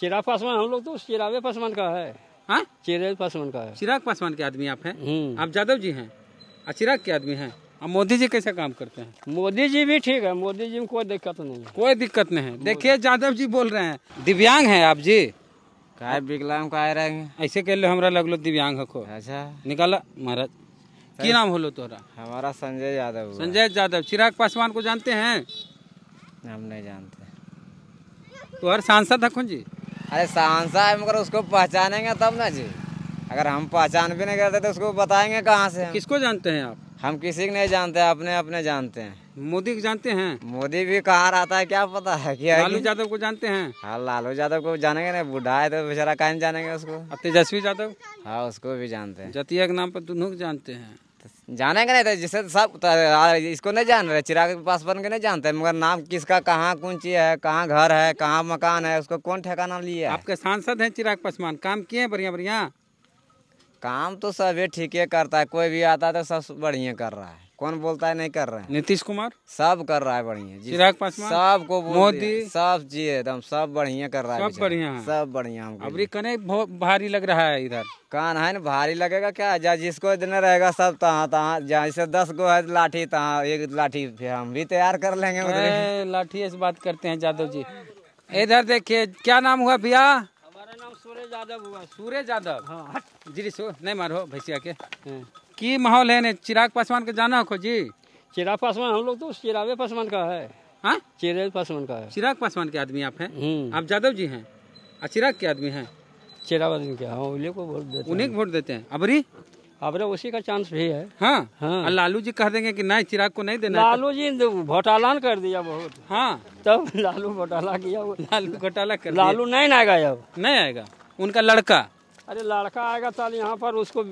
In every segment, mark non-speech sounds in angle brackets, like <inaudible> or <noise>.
चिराग पासवान हम लोग तो चिरागे पासवान का है हाँ? चिराग पासवान का है चिराग पासवान के आदमी आप हैं हम्म। आप यादव जी हैं और चिराग के आदमी हैं अब मोदी जी कैसे काम करते हैं मोदी जी भी ठीक है मोदी जी में कोई दिक्कत नहीं कोई दिक्कत नहीं है देखिए यादव जी बोल रहे हैं दिव्यांग हैं आप जी का विकलांग रहे हैं ऐसे के लो हमारा लग लो दिव्यांग को अच्छा निकाला महाराज की नाम होलो तुहरा हमारा संजय यादव संजय यादव चिराग पासवान को जानते हैं हम नहीं जानते तुहर सांसद हकुन जी अरे सांसा है मगर उसको पहचानेंगे तब ना जी अगर हम पहचान भी नहीं करते तो उसको बताएंगे कहाँ से किसको जानते हैं आप हम किसी को नहीं जानते अपने अपने जानते हैं मोदी को जानते हैं मोदी भी कहाँ रहता है क्या पता है क्या लालू यादव को जानते हैं हाँ लालू यादव को जानेंगे ना बूढ़ा है तो बेचारा कहीं जानेंगे उसको तेजस्वी यादव हाँ उसको भी जानते हैं जतिया के नाम पर दोनों को जानते हैं जाने का नहीं था जैसे तो सब इसको नहीं जान रहे चिराग पासवान के नहीं जानते मगर नाम किसका कहाँ कौन चीज है कहाँ घर है कहाँ मकान है उसको कौन ठिकाना लिए आपके सांसद हैं चिराग पासवान काम किए हैं बढ़िया बढ़िया काम तो सब ठीक है करता है कोई भी आता है तो सब बढ़िया कर रहा है कौन बोलता है नहीं कर रहा है नीतीश कुमार सब कर रहा है बढ़िया चिराग पासवान को मोदी सब जी एकदम सब बढ़िया कर रहा है सब बढ़िया सब बढ़िया अभी कने बहुत भारी लग रहा है इधर कान है ना भारी लगेगा क्या जा जिसको इतना रहेगा सब तहाँ तहाँ जैसे दस गो है लाठी तहाँ एक लाठी हम भी तैयार कर लेंगे लाठी ऐसी बात करते हैं यादव जी इधर देखिए क्या नाम हुआ भैया हमारा नाम सूर्य यादव हुआ सूर्य यादव हाँ जी नहीं मारो भैया के हाँ। की माहौल है ने चिराग पासवान के जाना हो जी चिराग पासवान हम लोग तो चिरागे पासवान का है हाँ चिराग पासवान का है चिराग पासवान के आदमी आप हैं हम्म। आप जादव जी हैं और चिराग के आदमी हैं चिराग आदमी के हाँ उन्हें को वोट देते उन्हें को वोट देते हैं अबरी अबरे उसी का चांस भी है हाँ, हाँ। लालू जी कह देंगे कि नहीं चिराग को नहीं देना लालू जी घोटालान कर दिया बहुत हाँ तब लालू घोटाला किया लालू घोटाला कर लालू नहीं आएगा अब नहीं आएगा उनका लड़का अरे लड़का आएगा तो यहाँ पर उसको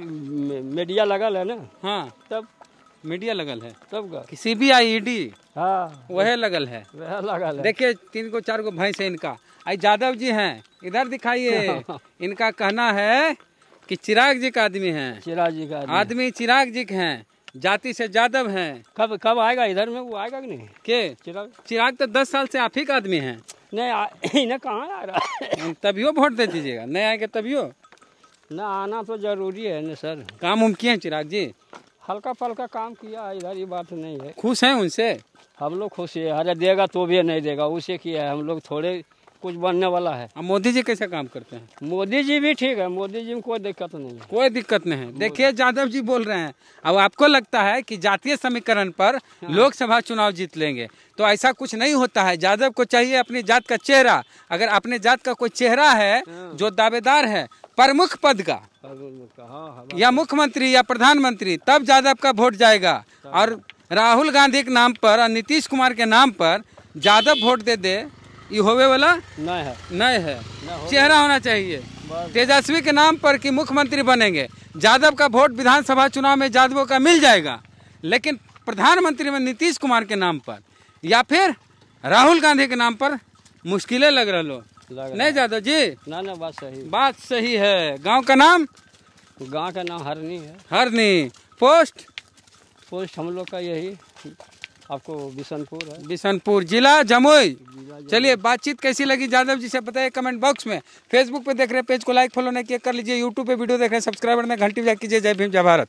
मीडिया लगल है ना हाँ तब मीडिया लगल है तब का किसी भी आई डी e हाँ वह लगल है वह लगल है देखिए तीन को चार को भैंस है इनका आई यादव जी हैं इधर दिखाइए <laughs> इनका कहना है कि चिराग जी का आदमी है चिराग जी का आदमी चिराग जी के हैं जाति से जादव हैं कब कब आएगा इधर में वो आएगा कि नहीं के चिराग चिराग तो दस साल से आप ही का आदमी है नहीं <laughs> इन्हें कहाँ आ रहा है तभी वोट दे दीजिएगा नहीं आएगा तभी ना आना तो जरूरी है ना सर काम उम किए चिराग जी हल्का फल्का काम किया इधर ये बात नहीं है खुश हैं उनसे हम लोग खुश है अरे देगा तो भी नहीं देगा उसे किया है हम लोग थोड़े कुछ बनने वाला है मोदी जी कैसे काम करते हैं मोदी जी भी ठीक है मोदी जी में कोई दिक्कत नहीं है कोई दिक्कत नहीं है देखिए जादव जी बोल रहे हैं अब आपको लगता है कि जातीय समीकरण पर हाँ। लोकसभा चुनाव जीत लेंगे तो ऐसा कुछ नहीं होता है यादव को चाहिए अपनी जात का चेहरा अगर अपने जात का कोई चेहरा है हाँ। जो दावेदार है प्रमुख पद का या मुख्यमंत्री या प्रधानमंत्री तब यादव का वोट जाएगा और राहुल गांधी के नाम पर और नीतीश कुमार के नाम पर यादव वोट दे दे ये होवे वाला नहीं है नहीं है चेहरा होना चाहिए तेजस्वी के नाम पर कि मुख्यमंत्री बनेंगे यादव का वोट विधानसभा चुनाव में यादवों का मिल जाएगा लेकिन प्रधानमंत्री में नीतीश कुमार के नाम पर या फिर राहुल गांधी के नाम पर मुश्किलें लग रहा हो नहीं जादव जी ना ना बात सही बात सही है गांव का नाम गांव का नाम हरनी है हरनी पोस्ट पोस्ट हम लोग का यही आपको बिशनपुर है बिशनपुर जिला जमुई चलिए बातचीत कैसी लगी जादव जी से बताइए कमेंट बॉक्स में फेसबुक पे देख रहे पेज को लाइक फॉलो नहीं किया कर लीजिए यूट्यूब पे वीडियो देख रहे हैं सब्सक्राइबर में घंटी बजा कीजिए जय भीम जय भारत